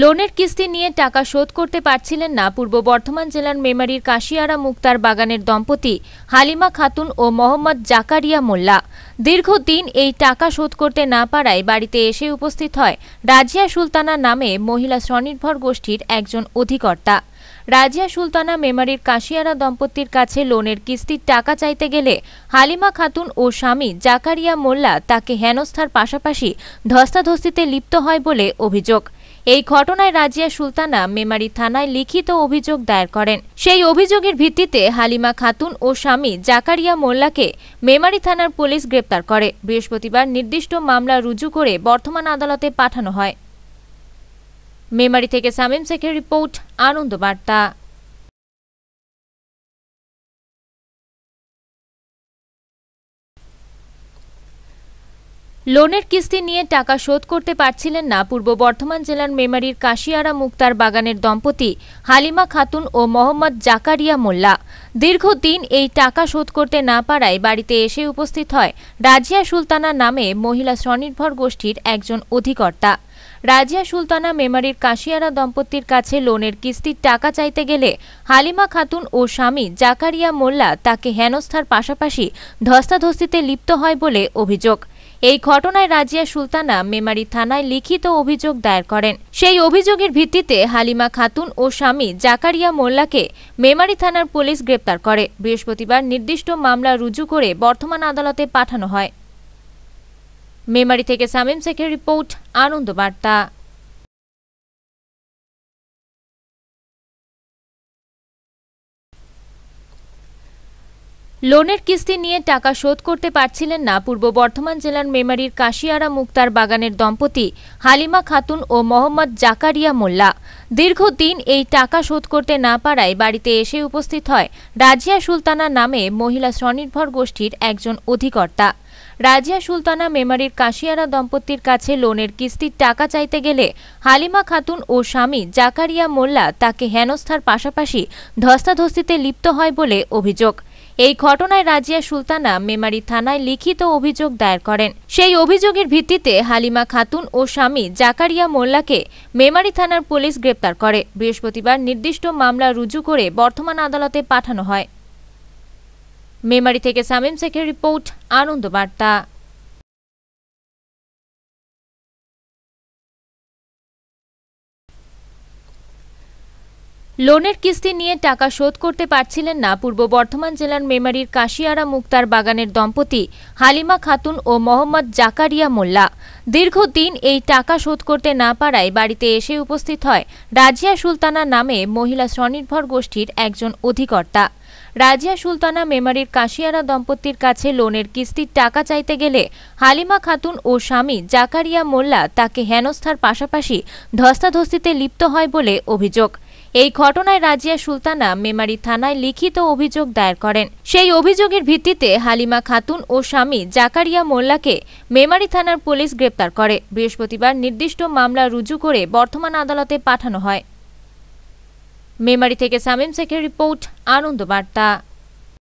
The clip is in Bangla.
লোনের কিস্তি নিয়ে টাকা শোধ করতে পারছিলেন না পূর্ব বর্ধমান জেলার মেমারির কাশিয়ারা মুক্তার বাগানের দম্পতি হালিমা খাতুন ও মোহাম্মদ জাকারিয়া মোল্লা দীর্ঘদিন এই টাকা শোধ করতে না পারায় বাড়িতে এসে উপস্থিত হয় রাজিয়া সুলতানা নামে মহিলা স্বনির্ভর গোষ্ঠীর একজন অধিকর্তা রাজিয়া সুলতানা মেমারির কাশিয়ারা দম্পতির কাছে লোনের কিস্তির টাকা চাইতে গেলে হালিমা খাতুন ও স্বামী জাকারিয়া মোল্লা তাকে হেনস্থার পাশাপাশি ধস্তাধস্তিতে লিপ্ত হয় বলে অভিযোগ এই ঘটনায় রাজিয়া সুলতানা মেমারি থানায় লিখিত অভিযোগ দায়ের করেন সেই অভিযোগের ভিত্তিতে হালিমা খাতুন ও স্বামী জাকারিয়া মোল্লাকে মেমারি থানার পুলিশ গ্রেপ্তার করে বৃহস্পতিবার নির্দিষ্ট মামলা রুজু করে বর্তমান আদালতে পাঠানো হয় মেমারি থেকে সামিম শেখের রিপোর্ট আনন্দ বার্তা লোনের কিস্তি নিয়ে টাকা শোধ করতে পারছিলেন না পূর্ব বর্ধমান জেলার মেমারির কাশিয়ারা মুক্তার বাগানের দম্পতি হালিমা খাতুন ও মোহাম্মদ জাকারিয়া মোল্লা দীর্ঘদিন এই টাকা শোধ করতে না পারায় বাড়িতে এসে উপস্থিত হয় রাজিয়া সুলতানা নামে মহিলা স্বনির্ভর গোষ্ঠীর একজন অধিকর্তা রাজিয়া সুলতানা মেমারির কাশিয়ারা দম্পতির কাছে লোনের কিস্তির টাকা চাইতে গেলে হালিমা খাতুন ও স্বামী জাকারিয়া মোল্লা তাকে হেনস্থার পাশাপাশি ধস্তাধস্তিতে লিপ্ত হয় বলে অভিযোগ এই ঘটনায় রাজিয়া সুলতানা মেমারি থানায় লিখিত অভিযোগ দায়ের করেন সেই অভিযোগের ভিত্তিতে হালিমা খাতুন ও স্বামী জাকারিয়া মোল্লাকে মেমারি থানার পুলিশ গ্রেপ্তার করে বৃহস্পতিবার নির্দিষ্ট মামলা রুজু করে বর্তমান আদালতে পাঠানো হয় মেমারি থেকে সামিম শেখের রিপোর্ট আনন্দ বার্তা লোনের কিস্তি নিয়ে টাকা শোধ করতে পারছিলেন না পূর্ব বর্ধমান জেলার মেমারির কাশিয়ারা মুক্তার বাগানের দম্পতি হালিমা খাতুন ও মোহাম্মদ জাকারিয়া মোল্লা দীর্ঘদিন এই টাকা শোধ করতে না পারায় বাড়িতে এসে উপস্থিত হয় রাজিয়া সুলতানা নামে মহিলা স্বনির্ভর গোষ্ঠীর একজন অধিকর্তা রাজিয়া সুলতানা মেমারির কাশিয়ারা দম্পতির কাছে লোনের কিস্তির টাকা চাইতে গেলে হালিমা খাতুন ও স্বামী জাকারিয়া মোল্লা তাকে হেনস্থার পাশাপাশি ধস্তাধস্তিতে লিপ্ত হয় বলে অভিযোগ এই ঘটনায় রাজিয়া সুলতানা মেমারি থানায় লিখিত অভিযোগ দায়ের করেন সেই অভিযোগের ভিত্তিতে হালিমা খাতুন ও স্বামী জাকারিয়া মোল্লাকে মেমারি থানার পুলিশ গ্রেপ্তার করে বৃহস্পতিবার নির্দিষ্ট মামলা রুজু করে বর্তমান আদালতে পাঠানো হয় মেমারি থেকে সামিম শেখের রিপোর্ট আনন্দ বার্তা লোনের কিস্তি নিয়ে টাকা শোধ করতে পারছিলেন না পূর্ব বর্ধমান জেলার মেমারির কাশিয়ারা মুক্তার বাগানের দম্পতি হালিমা খাতুন ও মোহাম্মদ জাকারিয়া মোল্লা দীর্ঘদিন এই টাকা শোধ করতে না পারায় বাড়িতে এসে উপস্থিত হয় রাজিয়া সুলতানা নামে মহিলা স্বনির্ভর গোষ্ঠীর একজন অধিকর্তা রাজিয়া সুলতানা মেমারির কাশিয়ারা দম্পতির কাছে লোনের কিস্তির টাকা চাইতে গেলে হালিমা খাতুন ও স্বামী জাকারিয়া মোল্লা তাকে হেনস্থার পাশাপাশি ধস্তাধস্তিতে লিপ্ত হয় বলে অভিযোগ এই ঘটনায় রাজিয়া সুলতানা মেমারি থানায় লিখিত অভিযোগ দায়ের করেন সেই অভিযোগের ভিত্তিতে হালিমা খাতুন ও স্বামী জাকারিয়া মোল্লাকে মেমারি থানার পুলিশ গ্রেপ্তার করে বৃহস্পতিবার নির্দিষ্ট মামলা রুজু করে বর্তমান আদালতে পাঠানো হয় মেমারি থেকে সামিম শেখের রিপোর্ট আনন্দবার্তা